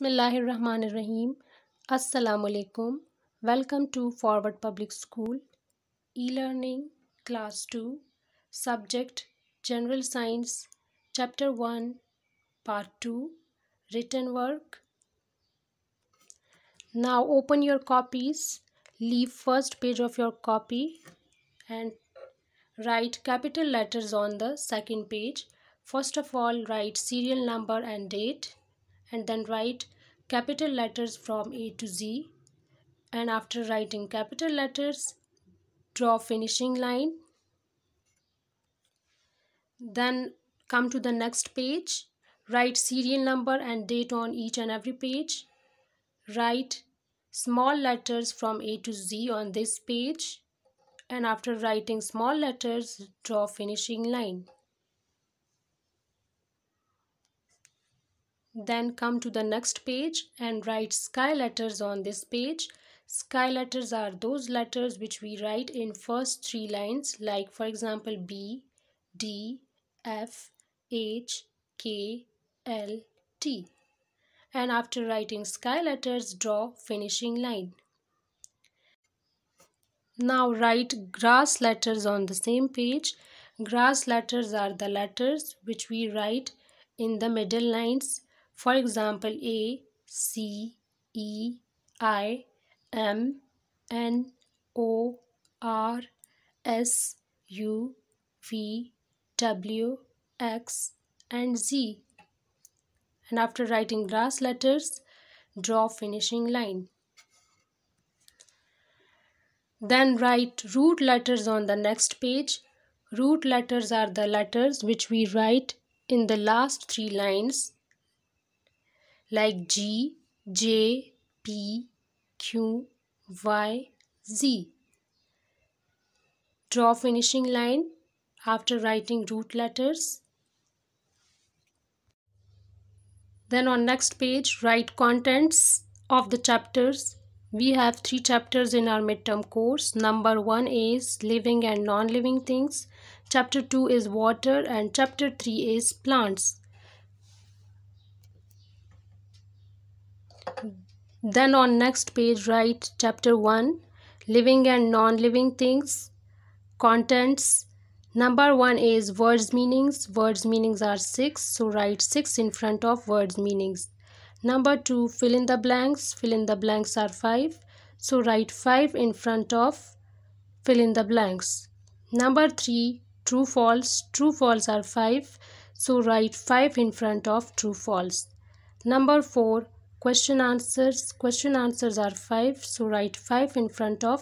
Bismillahirrahmanirrahim. Assalamualaikum. alaikum. Welcome to Forward Public School e-learning class 2 subject general science chapter 1 part 2 written work now open your copies leave first page of your copy and write capital letters on the second page first of all write serial number and date and then write capital letters from A to Z and after writing capital letters draw finishing line then come to the next page write serial number and date on each and every page write small letters from A to Z on this page and after writing small letters draw finishing line Then come to the next page and write sky letters on this page. Sky letters are those letters which we write in first three lines like for example B, D, F, H, K, L, T. And after writing sky letters, draw finishing line. Now write grass letters on the same page. Grass letters are the letters which we write in the middle lines for example, A, C, E, I, M, N, O, R, S, U, V, W, X, and Z. And after writing last letters, draw finishing line. Then write root letters on the next page. Root letters are the letters which we write in the last three lines like G, J, P, Q, Y, Z. Draw finishing line after writing root letters. Then on next page, write contents of the chapters. We have three chapters in our midterm course. Number one is living and non-living things. Chapter two is water and chapter three is plants. then on next page write chapter 1 living and non-living things contents number 1 is words meanings words meanings are 6 so write 6 in front of words meanings number 2 fill in the blanks fill in the blanks are 5 so write 5 in front of fill in the blanks number 3 true false true false are 5 so write 5 in front of true false number 4 question answers question answers are 5 so write 5 in front of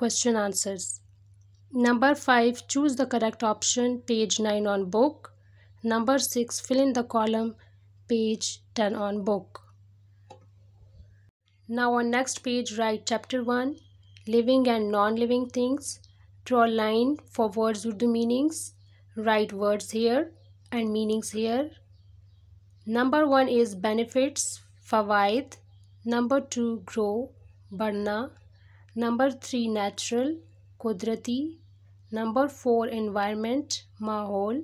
question answers number 5 choose the correct option page 9 on book number 6 fill in the column page 10 on book now on next page write chapter 1 living and non-living things draw a line for words with the meanings write words here and meanings here number 1 is benefits फ़वाइद number two grow बढ़ना number three natural कुदरती number four environment माहौल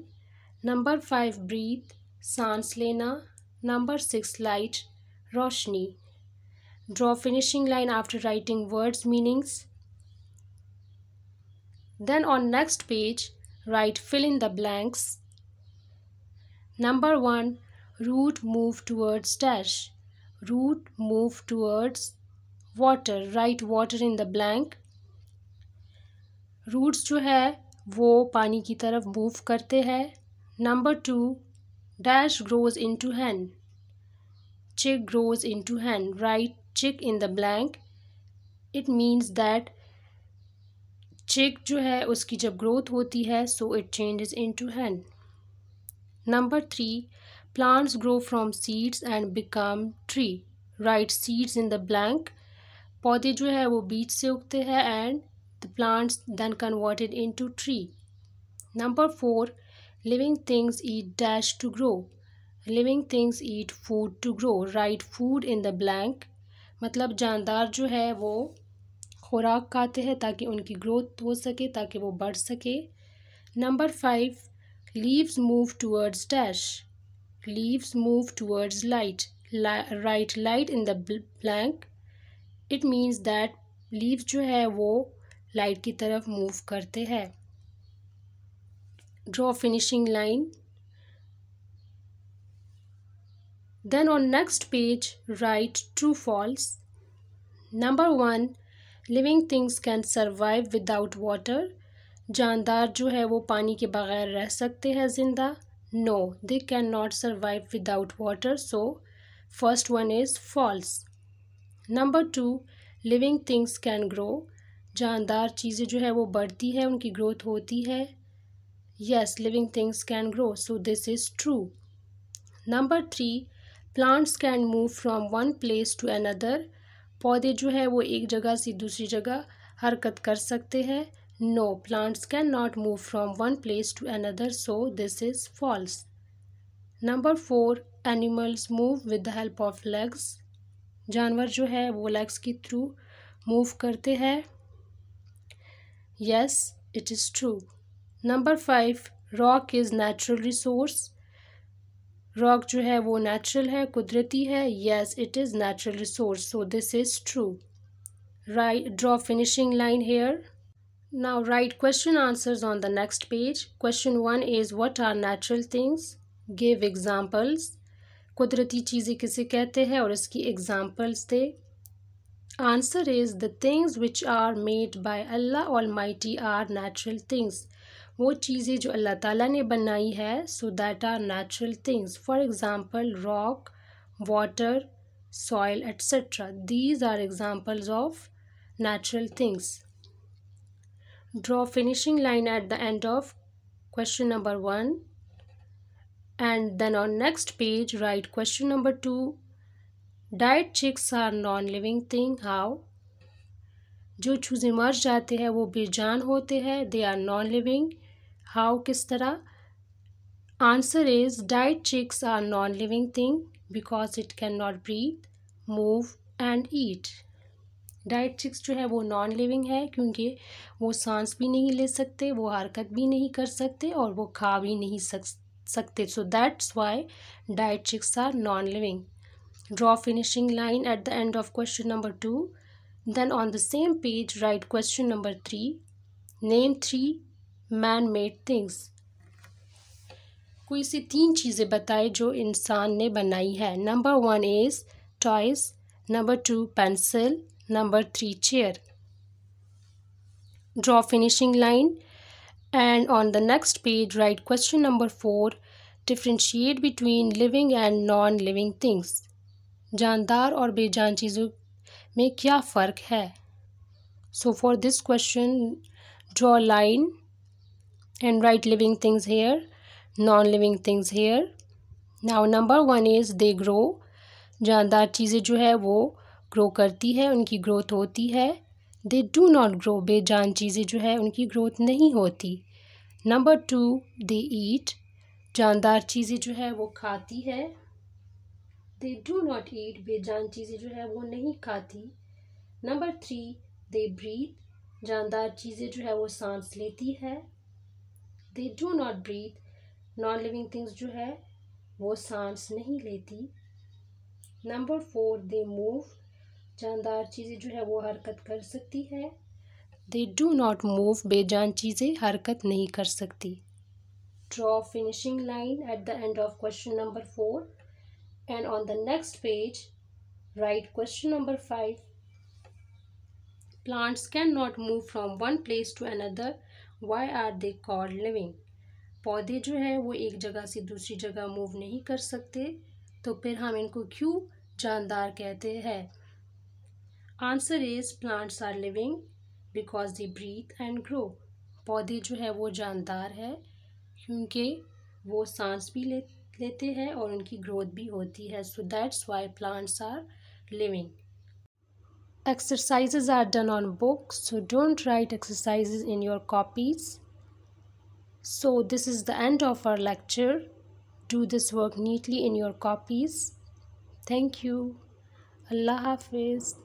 number five breathe सांस लेना number six light रोशनी draw finishing line after writing words meanings then on next page write fill in the blanks number 1 root move towards dash root move towards water write water in the blank roots जो है वो पानी की तरफ move करते हैं number two dash grows into hen chick grows into hen write chick in the blank it means that chick जो है उसकी जब growth होती है so it changes into hen number three plants grow from seeds and become tree write seeds in the blank पौधे जो है वो बीज से उगते हैं and the plants then converted into tree number four living things eat dash to grow living things eat food to grow write food in the blank मतलब जानदार जो है वो खुराक खाते हैं ताकि उनकी ग्रोथ हो सके ताकि वो बढ़ सके number five leaves move towards dash leaves move towards light La write light in the blank it means that leaves jo hai wo light ki taraf move karte hai draw finishing line then on next page write true false number 1 living things can survive without water जानदार जो है वो पानी के बगैर रह सकते हैं ज़िंदा no they cannot survive without water so first one is false number two living things can grow जानदार चीज़ें जो है वो बढ़ती है उनकी ग्रोथ होती है yes living things can grow so this is true number three plants can move from one place to another पौधे जो है वो एक जगह से दूसरी जगह हरकत कर सकते हैं No, plants cannot move from one place to another, so this is false. Number four, animals move with the help of legs. जानवर जो है वो लेग्स के थ्रू मूव करते हैं yes it is true number five rock is natural resource rock जो है वो नेचुरल है कुदरती है yes it is natural resource so this is true right draw finishing line here Now write question answers on the next page. Question 1 is what are natural things? Give examples. कुदरती चीज़ें किसे कहते हैं और इसकी examples they Answer is the things which are made by Allah Almighty are natural things. वो चीज़ें जो Allah Taala ने बनाई है so that are natural things. For example, rock, water, soil, etc. These are examples of natural things draw finishing line at the end of question number one and then on next page write question number two diet chicks are non-living thing how जो चूजे मर जाते हैं वो बेजान होते हैं they are non living how किस तरह answer is dead sticks are non living thing because it can not breathe move dead sticks जो है वो नॉन लिविंग है क्योंकि वो सांस भी नहीं ले सकते वो हरकत भी नहीं कर सकते और वो खा भी नहीं सक सकते so that's why dead sticks are non living draw finishing line at the end of question number two then on the same page write question number three name three man made things कोई सी तीन चीज़ें बताए जो इंसान ने बनाई है number one is toys number two pencil number 3 chair draw finishing line and on the next page write question number 4 differentiate between living and non-living things jandar or bejaan cheezo mein kya fark hai so for this question draw line and write living things here non-living things here now number 1 is they grow jandar cheeze jo hai wo grow करती है उनकी growth होती है they do not grow बेजान चीज़ें जो है उनकी ग्रोथ नहीं होती नंबर टू दे ईट जानदार चीज़ें जो है वो खाती है दे डू नॉट ईट बेजान चीज़ें जो है वो नहीं खाती नंबर थ्री दे ब्रीथ जानदार चीज़ें जो है वो सांस लेती है they do not breathe non living things जो है वो सांस नहीं लेती नंबर फोर दे मूव जानदार चीज़ें जो है वो हरकत कर सकती है दे डू नॉट मूव बेजान चीज़ें हरकत नहीं कर सकती draw finishing line at the end of question number four and on the next page write question number five can not move from one place to another why are they call living पौधे जो है वो एक जगह से दूसरी जगह move नहीं कर सकते तो फिर हम इनको क्यों जानदार कहते हैं answer is plants are living because they breathe and grow पौधे जो है वो जानदार है क्योंकि वो सांस भी ले लेते हैं और उनकी ग्रोथ भी होती है so that's why plants are living exercises are done on books so don't write exercises in your copies so this is the end of our lecture do this work neatly in your copies thank you allah hafiz